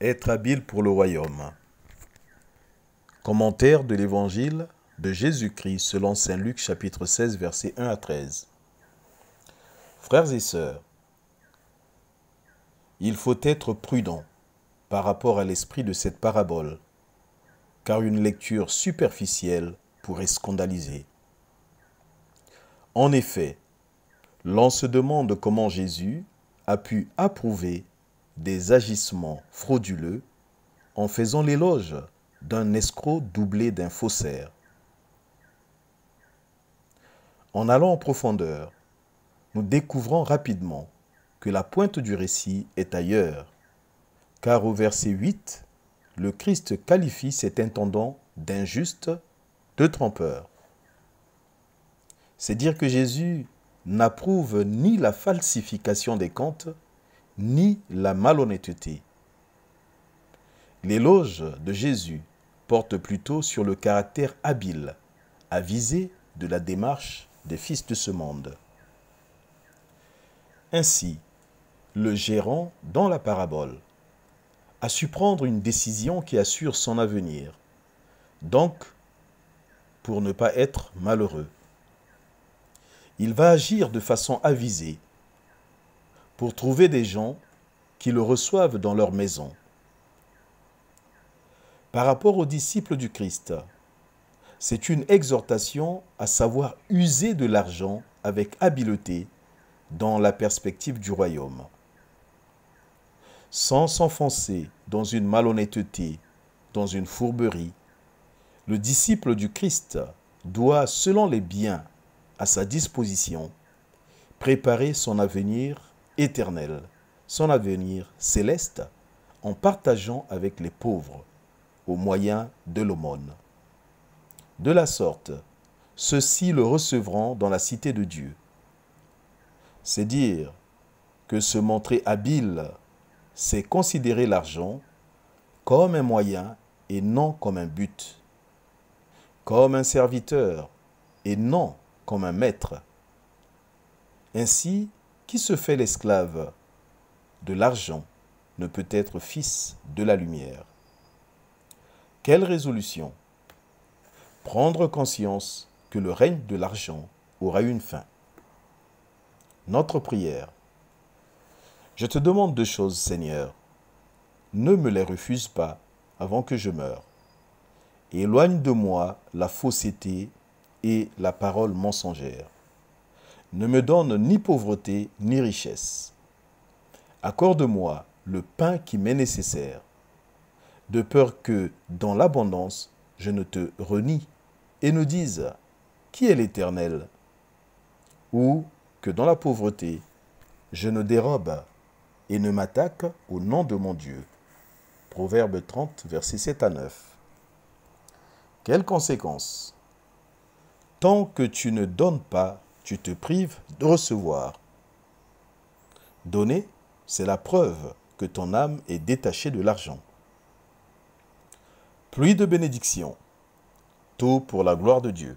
être habile pour le royaume. Commentaire de l'Évangile de Jésus-Christ selon Saint Luc chapitre 16 versets 1 à 13. Frères et sœurs, il faut être prudent par rapport à l'esprit de cette parabole, car une lecture superficielle pourrait scandaliser. En effet, l'on se demande comment Jésus a pu approuver des agissements frauduleux en faisant l'éloge d'un escroc doublé d'un faussaire. En allant en profondeur, nous découvrons rapidement que la pointe du récit est ailleurs, car au verset 8, le Christ qualifie cet intendant d'injuste, de trompeur. C'est dire que Jésus n'approuve ni la falsification des comptes, ni la malhonnêteté. L'éloge de Jésus porte plutôt sur le caractère habile, avisé de la démarche des fils de ce monde. Ainsi, le gérant, dans la parabole, a su prendre une décision qui assure son avenir, donc pour ne pas être malheureux. Il va agir de façon avisée, pour trouver des gens qui le reçoivent dans leur maison. Par rapport aux disciples du Christ, c'est une exhortation à savoir user de l'argent avec habileté dans la perspective du royaume. Sans s'enfoncer dans une malhonnêteté, dans une fourberie, le disciple du Christ doit, selon les biens à sa disposition, préparer son avenir éternel, son avenir céleste, en partageant avec les pauvres, au moyen de l'aumône. De la sorte, ceux-ci le recevront dans la cité de Dieu. C'est dire que se montrer habile, c'est considérer l'argent comme un moyen et non comme un but, comme un serviteur et non comme un maître. Ainsi, qui se fait l'esclave de l'argent ne peut être fils de la lumière. Quelle résolution Prendre conscience que le règne de l'argent aura une fin. Notre prière. Je te demande deux choses, Seigneur. Ne me les refuse pas avant que je meure. Éloigne de moi la fausseté et la parole mensongère ne me donne ni pauvreté ni richesse. Accorde-moi le pain qui m'est nécessaire, de peur que, dans l'abondance, je ne te renie et ne dise Qui est l'Éternel ou que dans la pauvreté, je ne dérobe et ne m'attaque au nom de mon Dieu. Proverbe 30, verset 7 à 9. Quelles conséquences Tant que tu ne donnes pas, tu te prives de recevoir. Donner, c'est la preuve que ton âme est détachée de l'argent. Pluie de bénédiction, tout pour la gloire de Dieu.